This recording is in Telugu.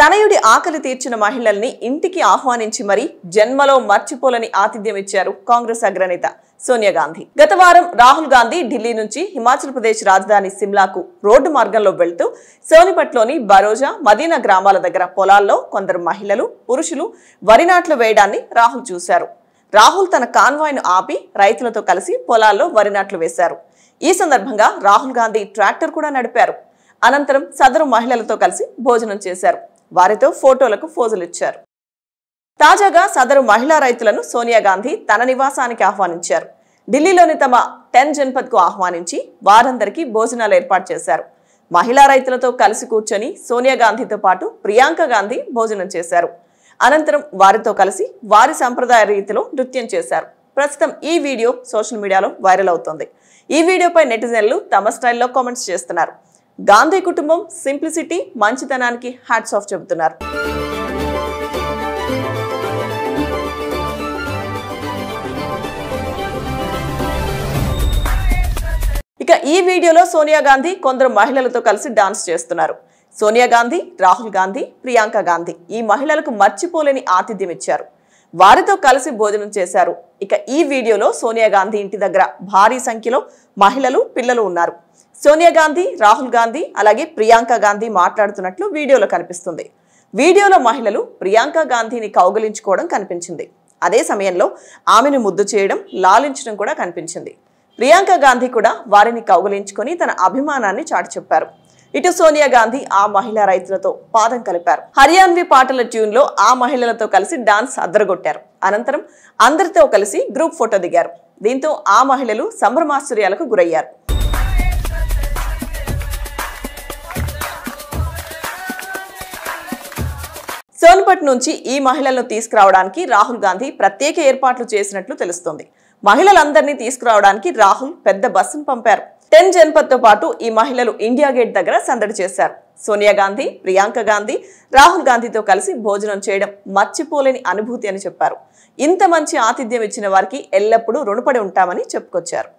తనయుడి ఆకలి తీర్చిన మహిళల్ని ఇంటికి ఆహ్వానించి మరీ జన్మలో మర్చిపోలని ఆతిథ్యం ఇచ్చారు కాంగ్రెస్ అగ్రనేత సోనియా గాంధీ గత వారం రాహుల్ గాంధీ ఢిల్లీ నుంచి హిమాచల్ ప్రదేశ్ రాజధాని సిమ్లాకు రోడ్డు మార్గంలో వెళ్తూ సోనిపట్లోని బరోజా మదీనా గ్రామాల దగ్గర పొలాల్లో కొందరు మహిళలు పురుషులు వరి నాట్లు వేయడాన్ని రాహుల్ చూశారు రాహుల్ తన కాన్వాయ్ను ఆపి రైతులతో కలిసి పొలాల్లో వరి నాట్లు వేశారు ఈ సందర్భంగా రాహుల్ గాంధీ ట్రాక్టర్ కూడా నడిపారు అనంతరం సదరు మహిళలతో కలిసి భోజనం చేశారు వారితో ఫోటోలకు ఫోజులు ఇచ్చారు తాజాగా సదరు మహిళా రైతులను సోనియా గాంధీ తన నివాసానికి ఆహ్వానించారు ఢిల్లీలోని తమ టెన్ కు ఆహ్వానించి వారందరికీ భోజనాలు ఏర్పాటు చేశారు మహిళా రైతులతో కలిసి కూర్చొని సోనియా గాంధీతో పాటు ప్రియాంక గాంధీ భోజనం చేశారు అనంతరం వారితో కలిసి వారి సంప్రదాయ రీతిలో నృత్యం చేశారు ప్రస్తుతం ఈ వీడియో సోషల్ మీడియాలో వైరల్ అవుతుంది ఈ వీడియోపై నెటిజన్లు తమ స్టైల్లో కామెంట్స్ చేస్తున్నారు గాంధీ కుటుంబం సింప్లిసిటీ మంచితనానికి హ్యాట్స్ ఆఫ్ చెబుతున్నారు ఇక ఈ వీడియోలో సోనియా గాంధీ కొందరు మహిళలతో కలిసి డాన్స్ చేస్తున్నారు సోనియా గాంధీ రాహుల్ గాంధీ ప్రియాంక గాంధీ ఈ మహిళలకు మర్చిపోలేని ఆతిథ్యం ఇచ్చారు వారితో కలిసి భోజనం చేశారు ఇక ఈ వీడియోలో సోనియా గాంధీ ఇంటి దగ్గర భారీ సంఖ్యలో మహిళలు పిల్లలు ఉన్నారు సోనియా గాంధీ రాహుల్ గాంధీ అలాగే ప్రియాంక గాంధీ మాట్లాడుతున్నట్లు వీడియోలో కనిపిస్తుంది వీడియోలో మహిళలు ప్రియాంక గాంధీని కౌగలించుకోవడం కనిపించింది అదే సమయంలో ఆమెను ముద్దు చేయడం లాలించడం కూడా కనిపించింది ప్రియాంక గాంధీ కూడా వారిని కౌగలించుకొని తన అభిమానాన్ని చాటి చెప్పారు ఇటు సోనియా గాంధీ ఆ మహిళా రైతులతో పాదం కలిపారు హర్యాన్వి పాటల ట్యూన్ లో ఆ మహిళలతో కలిసి డాన్స్ అద్దరగొట్టారు అనంతరం అందరితో కలిసి గ్రూప్ ఫోటో దిగారు దీంతో ఆ మహిళలు సంభ్రమాశ్చర్యాలకు గురయ్యారు సోన్పట్ నుంచి ఈ మహిళలను తీసుకురావడానికి రాహుల్ గాంధీ ప్రత్యేక ఏర్పాట్లు చేసినట్లు తెలుస్తోంది మహిళలందరినీ తీసుకురావడానికి రాహుల్ పెద్ద బస్సును పంపారు టెన్ తో పాటు ఈ మహిళలు ఇండియా గేట్ దగ్గర సందడి చేశారు సోనియా గాంధీ ప్రియాంక గాంధీ రాహుల్ గాంధీతో కలిసి భోజనం చేయడం మర్చిపోలేని అనుభూతి అని చెప్పారు ఇంత మంచి ఆతిథ్యం ఇచ్చిన వారికి ఎల్లప్పుడూ రుణపడి ఉంటామని చెప్పుకొచ్చారు